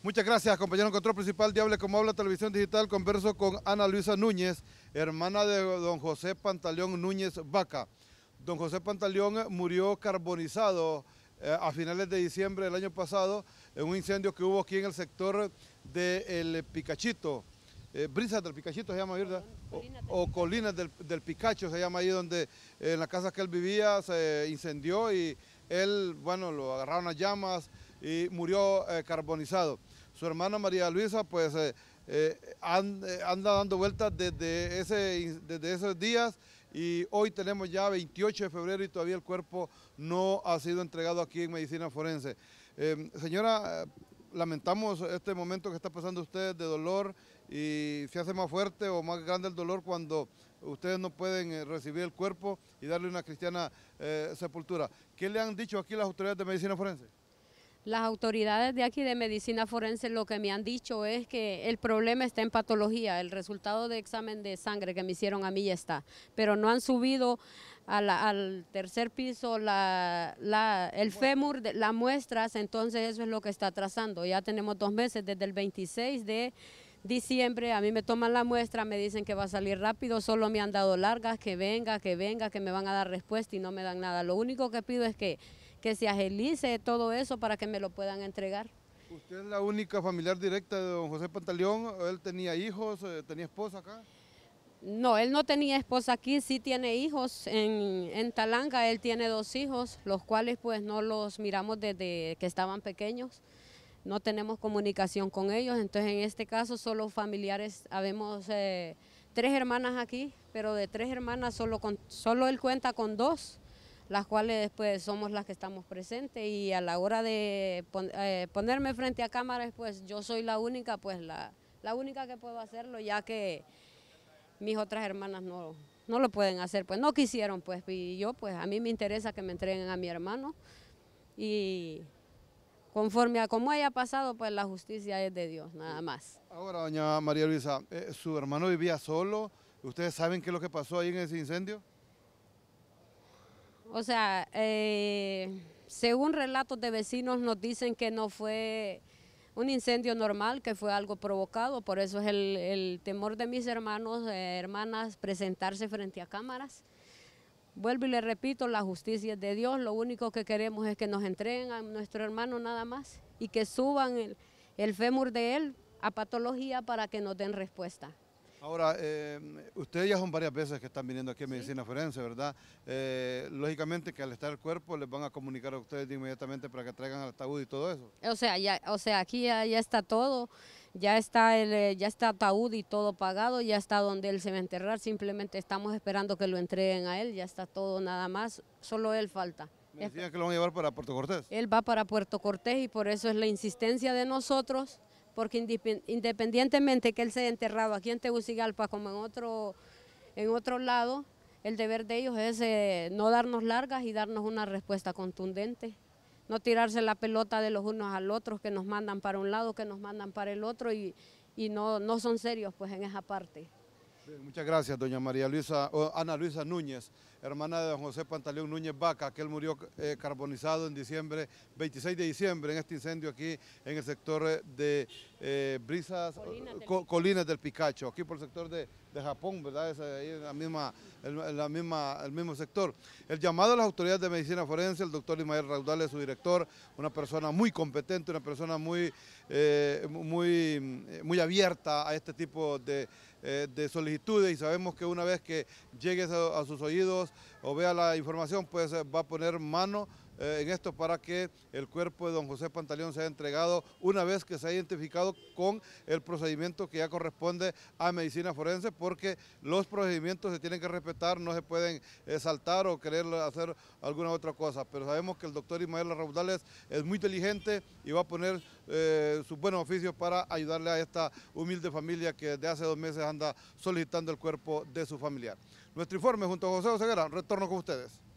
Muchas gracias, compañero control principal diable Como Habla Televisión Digital. Converso con Ana Luisa Núñez, hermana de don José Pantaleón Núñez Vaca. Don José Pantaleón murió carbonizado eh, a finales de diciembre del año pasado en un incendio que hubo aquí en el sector del el Picachito. Eh, brisas del Picachito se llama, ¿verdad? Ah, o, colinas del, del, Picacho se llama ahí donde eh, en la casa que él vivía se incendió y él, bueno, lo agarraron las llamas, y murió eh, carbonizado. Su hermana María Luisa, pues, eh, eh, anda dando vueltas desde, ese, desde esos días y hoy tenemos ya 28 de febrero y todavía el cuerpo no ha sido entregado aquí en Medicina Forense. Em, señora, lamentamos este momento que está pasando usted de dolor y se hace más fuerte o más grande el dolor cuando ustedes no pueden recibir el cuerpo y darle una cristiana sepultura. ¿Qué le han dicho aquí las autoridades de Medicina Forense? Las autoridades de aquí de medicina forense lo que me han dicho es que el problema está en patología, el resultado de examen de sangre que me hicieron a mí ya está, pero no han subido al tercer piso la, el fémur, de, las muestras, entonces eso es lo que está trazando. Ya tenemos dos meses, desde el 26 de diciembre, a mí me toman la muestra, me dicen que va a salir rápido, solo me han dado largas, que venga, que venga, que me van a dar respuesta y no me dan nada. Lo único que pido es que que se agilice todo eso para que me lo puedan entregar. ¿Usted es la única familiar directa de don José Pantaleón? ¿Él tenía hijos? Eh, ¿Tenía esposa acá? No, él no tenía esposa aquí, sí tiene hijos en, Talanga, él tiene dos hijos, los cuales pues no los miramos desde que estaban pequeños, no tenemos comunicación con ellos, entonces en este caso solo familiares, habemos eh, tres hermanas aquí, pero de tres hermanas solo, solo él cuenta con dos, las cuales después pues, somos las que estamos presentes y a la hora de eh, ponerme frente a cámaras pues yo soy la única pues la, la, única que puedo hacerlo ya que mis otras hermanas no, no lo pueden hacer pues no quisieron pues y yo pues a mí me interesa que me entreguen a mi hermano y conforme a cómo haya pasado, pues la justicia es de Dios, nada más. Ahora, doña María Luisa, eh, ¿su hermano vivía solo? ¿Ustedes saben qué es lo que pasó ahí en ese incendio? O sea, eh, según relatos de vecinos nos dicen que no fue un incendio normal, que fue algo provocado, por eso es el, temor de mis hermanos, eh, hermanas, presentarse frente a cámaras. Vuelvo y le repito, la justicia es de Dios, lo único que queremos es que nos entreguen a nuestro hermano nada más y que suban el fémur de él a patología para que nos den respuesta. Ahora, em, ustedes ya son varias veces que están viniendo aquí a Medicina Forense, ¿verdad? Eh, lógicamente que al estar el cuerpo les van a comunicar a ustedes inmediatamente para que traigan al ataúd y todo eso. O sea, ya, o sea aquí ya, está todo, ya está el eh, ya está ataúd y todo pagado, ya está donde él se va a enterrar, simplemente estamos esperando que lo entreguen a él, ya está todo nada más, solo él falta. Me que lo van a llevar para Puerto Cortés. Él va para Puerto Cortés y por eso es la insistencia de nosotros porque independientemente que él sea enterrado aquí en Tegucigalpa como en otro, en otro lado, el deber de ellos es eh, no darnos largas y darnos una respuesta contundente, no tirarse la pelota de los unos al otro, que nos mandan para un lado, que nos mandan para el otro y, no, no son serios pues en esa parte. Muchas gracias, doña María Luisa, Ana Luisa Núñez hermana de don José Pantaleón Núñez Vaca, que él murió eh, carbonizado en diciembre, 26 de diciembre, en este incendio aquí en el sector eh, de eh, Brisas, Colinas del, Picacho, aquí por el sector de, Japón, ¿verdad? Es ahí la misma, el, el mismo sector. El llamado a las autoridades de medicina forense, el doctor Ismael es su director, una persona muy competente, una persona muy, muy, muy abierta a este tipo de, solicitudes y sabemos que una vez que llegues a sus oídos, o vea la información, pues eh, va a poner mano eh, en esto para que el cuerpo de don José Pantaleón sea entregado una vez que se ha identificado con el procedimiento que ya corresponde a medicina forense, porque los procedimientos se tienen que respetar, no se pueden eh, saltar o querer hacer alguna otra cosa. Pero sabemos que el doctor Ismael Raudales es muy inteligente y va a poner eh, sus buenos oficios para ayudarle a esta humilde familia que desde hace dos meses anda solicitando el cuerpo de su familiar. Nuestro informe junto a José Oseguera, retorno con ustedes.